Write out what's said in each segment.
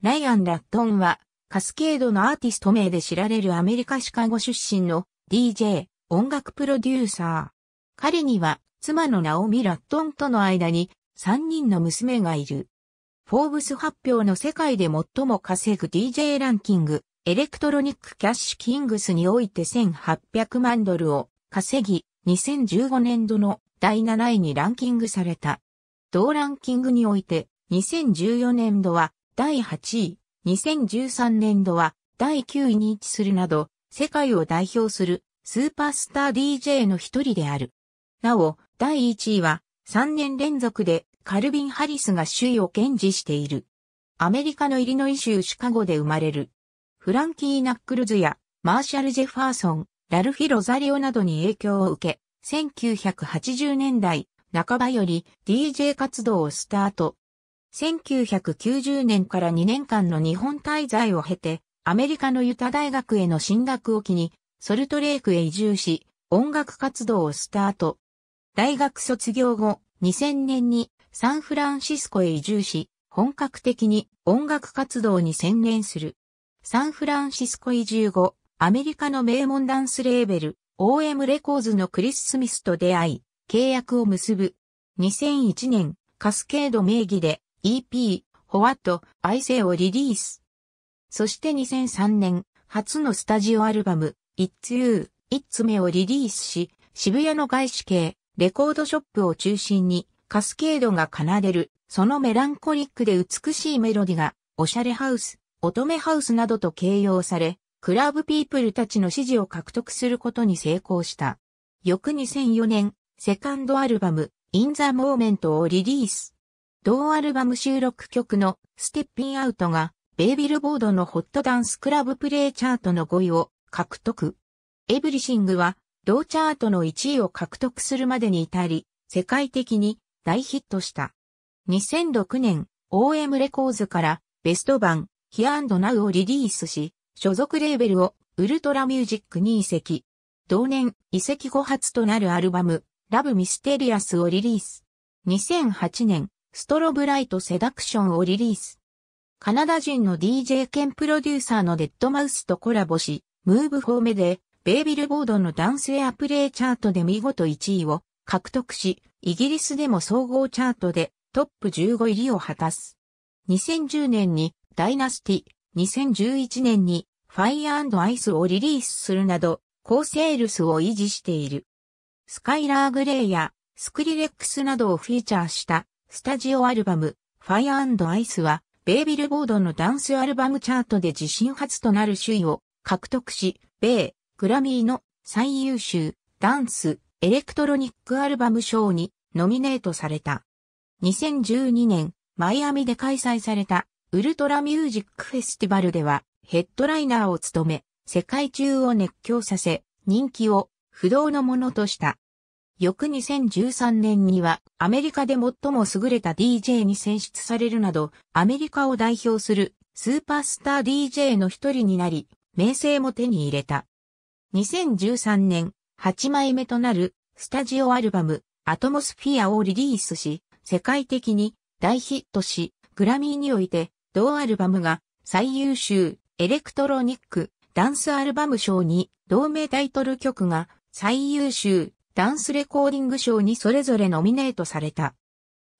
ライアン・ラットンは、カスケードのアーティスト名で知られるアメリカシカゴ出身の DJ、音楽プロデューサー。彼には、妻のナオミ・ラットンとの間に3人の娘がいる。フォーブス発表の世界で最も稼ぐ DJ ランキング、エレクトロニック・キャッシュ・キングスにおいて1800万ドルを稼ぎ、2015年度の第7位にランキングされた。同ランキングにおいて、2014年度は第8位、2013年度は第9位に位置するなど、世界を代表するスーパースター DJ の一人である。なお、第1位は3年連続でカルビン・ハリスが首位を堅持している。アメリカのイリノイ州シカゴで生まれる。フランキー・ナックルズやマーシャル・ジェファーソン、ラルフィ・ロザリオなどに影響を受け、1980年代半ばより DJ 活動をスタート。1990年から2年間の日本滞在を経て、アメリカのユタ大学への進学を機に、ソルトレークへ移住し、音楽活動をスタート。大学卒業後、2000年にサンフランシスコへ移住し、本格的に音楽活動に専念する。サンフランシスコ移住後、アメリカの名門ダンスレーベル、OM レコーズのクリス・スミスと出会い、契約を結ぶ。2001年、カスケード名義で EP、ホワット、アイセイをリリース。そして2003年、初のスタジオアルバム、It's You, It's Me をリリースし、渋谷の外資系、レコードショップを中心に、カスケードが奏でる、そのメランコリックで美しいメロディが、オシャレハウス、乙女ハウスなどと形容され、クラブピープルたちの支持を獲得することに成功した。翌2004年、セカンドアルバム、In the Moment をリリース。同アルバム収録曲のステッピンアウトが、ベイビルボードのホットダンスクラブプレイチャートの5位を獲得。エブリシングは、同チャートの1位を獲得するまでに至り、世界的に大ヒットした。2006年、OM レコーズからベスト版、ヒアンドナウをリリースし、所属レーベルをウルトラミュージックに移籍。同年、移籍後初となるアルバム、ラブミステリアスをリリース。2008年、ストロブライトセダクションをリリース。カナダ人の DJ 兼プロデューサーのデッドマウスとコラボし、ムーブフォーメで、ベイビルボードの男性アプレイチャートで見事1位を獲得し、イギリスでも総合チャートでトップ15入りを果たす。2010年にダイナスティ、2011年にファイアアイスをリリースするなど、高セールスを維持している。スカイラーグレイやスクリレックスなどをフィーチャーしたスタジオアルバム、Fire Ice は、米ビルボードのダンスアルバムチャートで自身初となる首位を獲得し、米、グラミーの最優秀、ダンス、エレクトロニックアルバム賞にノミネートされた。2012年、マイアミで開催されたウルトラミュージックフェスティバルではヘッドライナーを務め、世界中を熱狂させ、人気を不動のものとした。翌2013年にはアメリカで最も優れた DJ に選出されるなど、アメリカを代表するスーパースター DJ の一人になり、名声も手に入れた。2013年、8枚目となるスタジオアルバム、アトモスフィアをリリースし、世界的に大ヒットし、グラミーにおいて、同アルバムが最優秀エレクトロニックダンスアルバム賞に同名タイトル曲が最優秀ダンスレコーディング賞にそれぞれノミネートされた。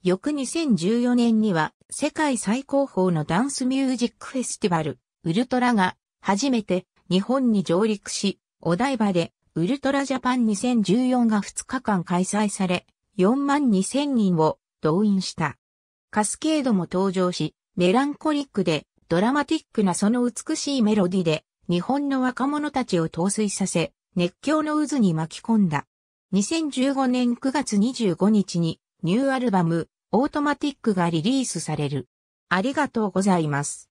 翌2014年には世界最高峰のダンスミュージックフェスティバル、ウルトラが初めて日本に上陸し、お台場でウルトラジャパン2014が2日間開催され、4万2000人を動員した。カスケードも登場し、メランコリックでドラマティックなその美しいメロディで日本の若者たちを陶酔させ、熱狂の渦に巻き込んだ。2015年9月25日にニューアルバム、オートマティックがリリースされる。ありがとうございます。